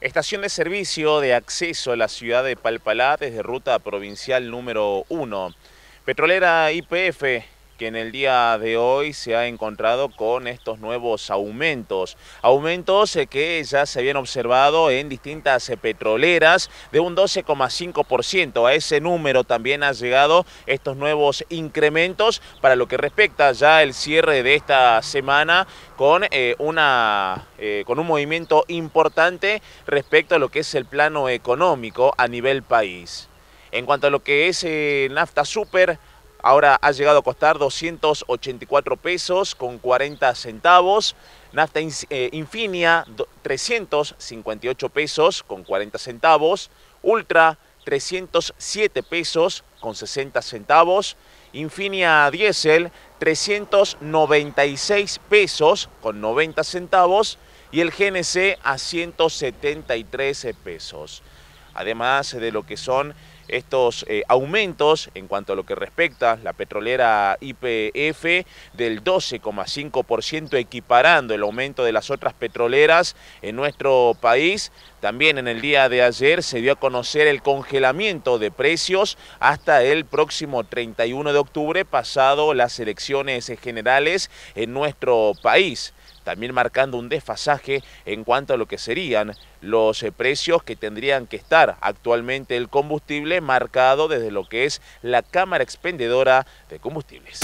Estación de servicio de acceso a la ciudad de Palpalá desde ruta provincial número 1. Petrolera IPF que en el día de hoy se ha encontrado con estos nuevos aumentos. Aumentos eh, que ya se habían observado en distintas eh, petroleras de un 12,5%. A ese número también han llegado estos nuevos incrementos para lo que respecta ya el cierre de esta semana con, eh, una, con un movimiento importante respecto a lo que es el plano económico a nivel país. En cuanto a lo que es nafta super, Ahora ha llegado a costar 284 pesos con 40 centavos. Nafta eh, Infinia 358 pesos con 40 centavos. Ultra 307 pesos con 60 centavos. Infinia Diesel 396 pesos con 90 centavos y el GNC a 173 pesos. Además de lo que son estos eh, aumentos en cuanto a lo que respecta la petrolera IPF del 12,5% equiparando el aumento de las otras petroleras en nuestro país. También en el día de ayer se dio a conocer el congelamiento de precios hasta el próximo 31 de octubre pasado las elecciones generales en nuestro país también marcando un desfasaje en cuanto a lo que serían los eh, precios que tendrían que estar actualmente el combustible marcado desde lo que es la Cámara Expendedora de Combustibles.